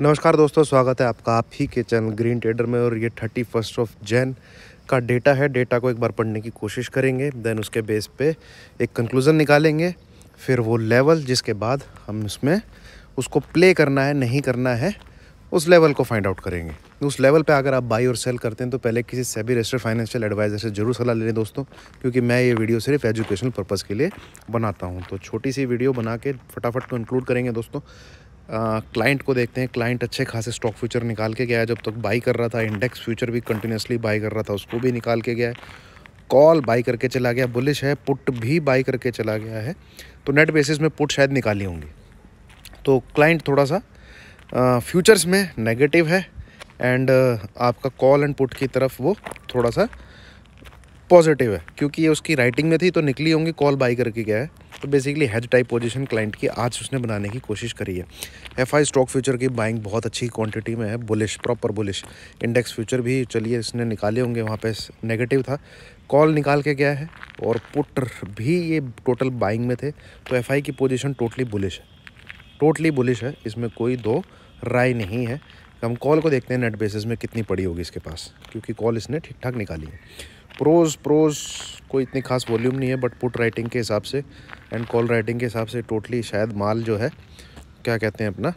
नमस्कार दोस्तों स्वागत है आपका आप ही के चैनल ग्रीन ट्रेडर में और ये थर्टी फर्स्ट ऑफ जैन का डेटा है डेटा को एक बार पढ़ने की कोशिश करेंगे देन उसके बेस पे एक कंक्लूज़न निकालेंगे फिर वो लेवल जिसके बाद हम उसमें उसको प्ले करना है नहीं करना है उस लेवल को फाइंड आउट करेंगे उस लेवल पे अगर आप बाई और सेल करते हैं तो पहले किसी से भी रजिस्टर्ड फाइनेंशियल एडवाइज़र से ज़रूर सलाह ले लें दोस्तों क्योंकि मैं ये वीडियो सिर्फ एजुकेशनल पर्पज़ के लिए बनाता हूँ तो छोटी सी वीडियो बना के फटाफट इंक्लूड करेंगे दोस्तों क्लाइंट को देखते हैं क्लाइंट अच्छे खासे स्टॉक फ्यूचर निकाल के गया है जब तक बाई कर रहा था इंडेक्स फ्यूचर भी कंटिन्यूसली बाई कर रहा था उसको भी निकाल के गया है कॉल बाई करके चला गया बुलिश है पुट भी बाई करके चला गया है तो नेट बेसिस में पुट शायद निकाली होंगी तो क्लाइंट थोड़ा सा फ्यूचर्स में नेगेटिव है एंड आपका कॉल एंड पुट की तरफ वो थोड़ा सा पॉजिटिव है क्योंकि ये उसकी राइटिंग में थी तो निकली होंगी कॉल बाई करके गया है तो basically hedge type position client की आज उसने बनाने की कोशिश करी है एफ आई स्टॉक फ्यूचर की बाइंग बहुत अच्छी क्वांटिटी में है bullish proper bullish index future भी चलिए इसने निकाले होंगे वहाँ पे नेगेटिव था कॉल निकाल के गया है और पुट भी ये टोटल बाइंग में थे तो एफ की पोजिशन टोटली बुलिश है टोटली बुलिश है इसमें कोई दो राय नहीं है हम कॉल को देखते हैं नेट बेसिस में कितनी पड़ी होगी इसके पास क्योंकि कॉल इसने ठीक ठाक निकाली है प्रोज प्रोज कोई इतनी खास वॉल्यूम नहीं है बट पुट राइटिंग के हिसाब से एंड कॉल राइटिंग के हिसाब से टोटली शायद माल जो है क्या कहते हैं अपना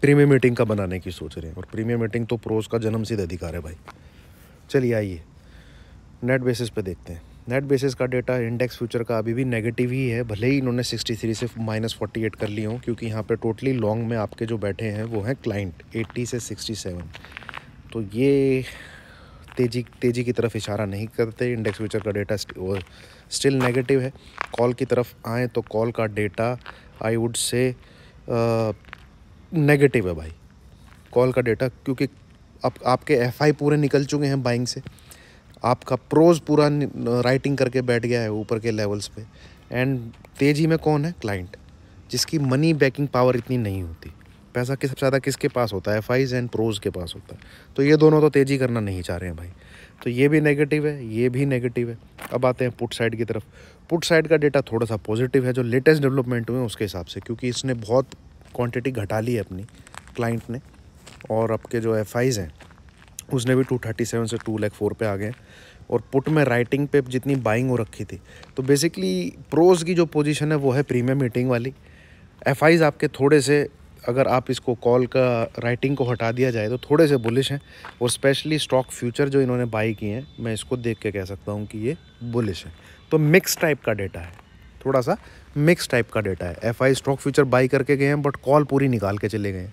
प्रीमियम मीटिंग का बनाने की सोच रहे हैं और प्रीमियम मीटिंग तो प्रोज का जन्म सिद्ध अधिकार है भाई चलिए आइए नेट बेसिस पे देखते हैं नेट बेसिस का डेटा इंडेक्स फ्यूचर का अभी भी नेगेटिव ही है भले ही इन्होंने 63 से माइनस फोर्टी कर लिए हो क्योंकि यहाँ पे टोटली लॉन्ग में आपके जो बैठे हैं वो हैं क्लाइंट 80 से 67 तो ये तेज़ी तेज़ी की तरफ इशारा नहीं करते इंडेक्स फ्यूचर का डेटा स्टिल नेगेटिव है कॉल की तरफ आए तो कॉल का data I would say negative है भाई कॉल का डेटा क्योंकि आप आपके एफ आई पूरे निकल चुके हैं बाइंग से आपका प्रोज पूरा राइटिंग करके बैठ गया है ऊपर के लेवल्स पे एंड तेज़ी में कौन है क्लाइंट जिसकी मनी बैकिंग पावर इतनी नहीं होती पैसा किस ज़्यादा किसके पास होता है फाइज एंड प्रोज के पास होता है तो ये दोनों तो तेज़ी करना नहीं चाह रहे हैं भाई तो ये भी नेगेटिव है ये भी नेगेटिव है अब आते हैं पुट साइड की तरफ पुट साइड का डेटा थोड़ा सा पॉजिटिव है जो लेटेस्ट डेवलपमेंट हुए हैं उसके हिसाब से क्योंकि इसने बहुत क्वान्टिटी घटा ली है अपनी क्लाइंट ने और आपके जो एफ हैं उसने भी टू थर्टी सेवन से टू लैख फोर आ गए और पुट में राइटिंग पे जितनी बाइंग हो रखी थी तो बेसिकली प्रोज़ की जो पोजीशन है वो है प्रीमियम मीटिंग वाली एफ आपके थोड़े से अगर आप इसको कॉल का राइटिंग को हटा दिया जाए तो थोड़े से बुलिश हैं और स्पेशली स्टॉक फ्यूचर जो इन्होंने बाई किए हैं मैं इसको देख के कह सकता हूँ कि ये बुलिश है तो मिक्स टाइप का डेटा है थोड़ा सा मिक्स टाइप का डेटा है F I stock future buy करके गए हैं बट कॉल पूरी निकाल के चले गए हैं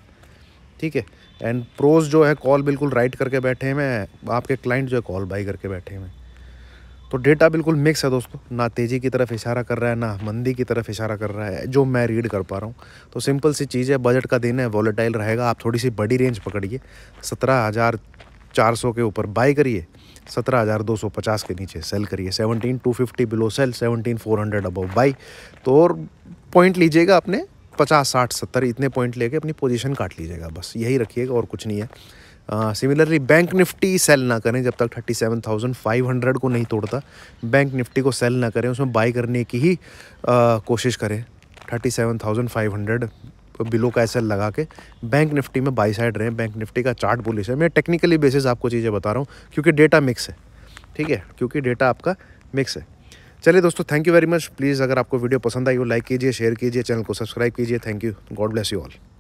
ठीक है एंड प्रोज जो है कॉल बिल्कुल राइट करके बैठे हैं मैं आपके क्लाइंट जो है कॉल बाई करके बैठे हैं तो डेटा बिल्कुल मिक्स है दोस्तों ना तेज़ी की तरफ इशारा कर रहा है ना मंदी की तरफ इशारा कर रहा है जो मैं रीड कर पा रहा हूँ तो सिंपल सी चीज़ है बजट का दिन है वॉलेटाइल रहेगा आप थोड़ी सी बड़ी रेंज पकड़िए सत्रह हज़ार चार सौ के ऊपर बाई करिए सत्रह हज़ार दो सौ पचास के नीचे सेल करिए seventeen two fifty below sell seventeen four hundred above buy तो और पॉइंट लीजिएगा अपने पचास साठ सत्तर इतने पॉइंट लेके अपनी पोजीशन काट लीजिएगा बस यही रखिएगा और कुछ नहीं है सिमिलरली बैंक निफ्टी सेल ना करें जब तक 37,500 को नहीं तोड़ता बैंक निफ्टी को सेल ना करें उसमें बाई करने की ही आ, कोशिश करें 37,500 बिलो का ऐसा लगा के बैंक निफ्टी में बाई साइड रहें बैंक निफ्टी का चार्ट बुलिश है मैं टेक्निकली बेसिस आपको चीज़ें बता रहा हूँ क्योंकि डेटा मिक्स है ठीक है क्योंकि डेटा आपका मिक्स है चलिए दोस्तों thank you very much please अगर आपको वीडियो पसंद आई हो लाइक कीजिए शेयर कीजिए चैनल को सब्सक्राइब कीजिए thank you God bless you all